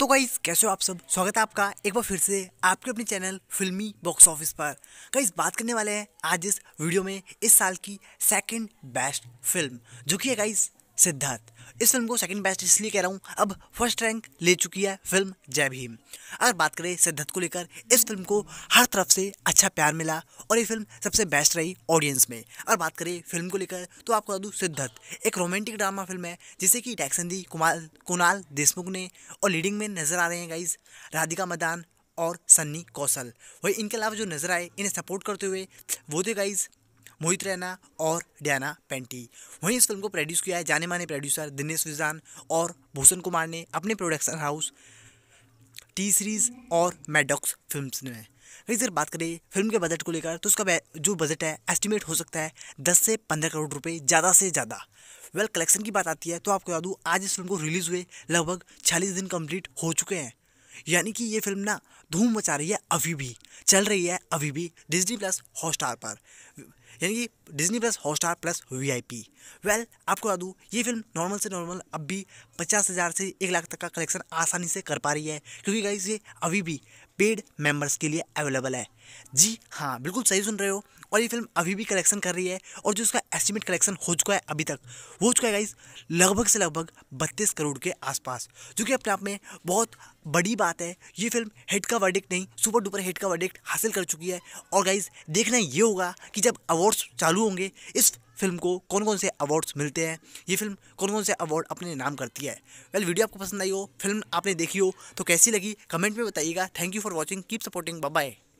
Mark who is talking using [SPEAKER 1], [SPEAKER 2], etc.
[SPEAKER 1] तो गाइस कैसे हो आप सब स्वागत है आपका एक बार फिर से आपके अपने चैनल फिल्मी बॉक्स ऑफिस पर गाइस बात करने वाले हैं आज इस वीडियो में इस साल की सेकंड बेस्ट फिल्म जो कि है गाइस सिद्धार्थ इस फिल्म को सेकंड बेस्ट इसलिए कह रहा हूँ अब फर्स्ट रैंक ले चुकी है फिल्म जय भीम अगर बात करें सिद्धार्थ को लेकर इस फिल्म को हर तरफ से अच्छा प्यार मिला और ये फिल्म सबसे बेस्ट रही ऑडियंस में अगर बात करें फिल्म को लेकर तो आपको बता दूँ सिद्धार्थ एक रोमांटिक ड्रामा फिल्म है जिसे कि टैक्संदी कुमार कुणाल देशमुख ने और लीडिंग में नजर आ रहे हैं गाइज राधिका मदान और सन्नी कौशल वही इनके अलावा जो नजर आए इन्हें सपोर्ट करते हुए वो थे गाइज मोहित रैना और डियाना पेंटी वहीं इस फिल्म को प्रोड्यूस किया है जाने माने प्रोड्यूसर दिनेश विजान और भूषण कुमार ने अपने प्रोडक्शन हाउस टी सीरीज़ और मैडॉक्स फिल्म्स में वही सर बात करें फिल्म के बजट को लेकर तो उसका जो बजट है एस्टिमेट हो सकता है दस से पंद्रह करोड़ रुपये ज़्यादा से ज़्यादा वेल कलेक्शन की बात आती है तो आपको याद दूँ आज इस फिल्म को रिलीज़ हुए लगभग छियालीस दिन कंप्लीट हो चुके हैं यानी कि ये फिल्म ना धूम मचा रही है अभी भी चल रही है अभी भी डिजनी प्लस हॉटस्टार पर यानी कि Disney plus Hotstar plus V I P well आपको बता दूँ ये फिल्म नॉर्मल से नॉर्मल अब भी पचास हज़ार से एक लाख तक का कलेक्शन आसानी से कर पा रही है क्योंकि गाइस ये अभी भी पेड मेंबर्स के लिए अवेलेबल है जी हाँ बिल्कुल सही सुन रहे हो और ये फिल्म अभी भी कलेक्शन कर रही है और जो इसका एस्टिमेट कलेक्शन हो चुका है अभी तक वो हो चुका है गाइज लगभग से लगभग बत्तीस करोड़ के आसपास जो कि अपने आप में बहुत बड़ी बात है ये फिल्म हिट का वर्डिक्ट नहीं सुपर डुपर हिट का वर्डिक्ट हासिल कर चुकी है और गाइज देखना ये होगा कि जब अवार्ड अवार्ड्स चालू होंगे इस फिल्म को कौन कौन से अवार्ड्स मिलते हैं ये फिल्म कौन कौन से अवार्ड अपने नाम करती है वेल well, वीडियो आपको पसंद आई हो फिल्म आपने देखी हो तो कैसी लगी कमेंट में बताइएगा thank you for watching keep supporting bye